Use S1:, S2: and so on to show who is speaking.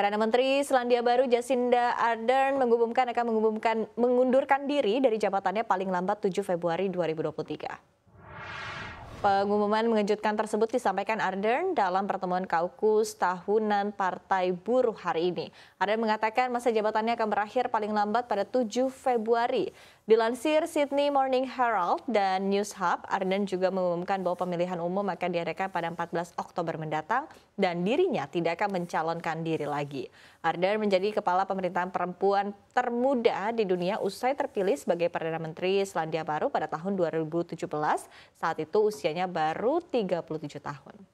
S1: Perdana Menteri Selandia Baru Jacinda Ardern mengumumkan akan mengumumkan mengundurkan diri dari jabatannya paling lambat 7 Februari 2023. Pengumuman mengejutkan tersebut disampaikan Ardern dalam pertemuan kaukus tahunan Partai Buruh hari ini. Ardern mengatakan masa jabatannya akan berakhir paling lambat pada 7 Februari. Dilansir Sydney Morning Herald dan News Hub, Arden juga mengumumkan bahwa pemilihan umum akan diadakan pada 14 Oktober mendatang dan dirinya tidak akan mencalonkan diri lagi. Arden menjadi kepala pemerintahan perempuan termuda di dunia usai terpilih sebagai Perdana Menteri Selandia Baru pada tahun 2017. Saat itu usianya baru 37 tahun.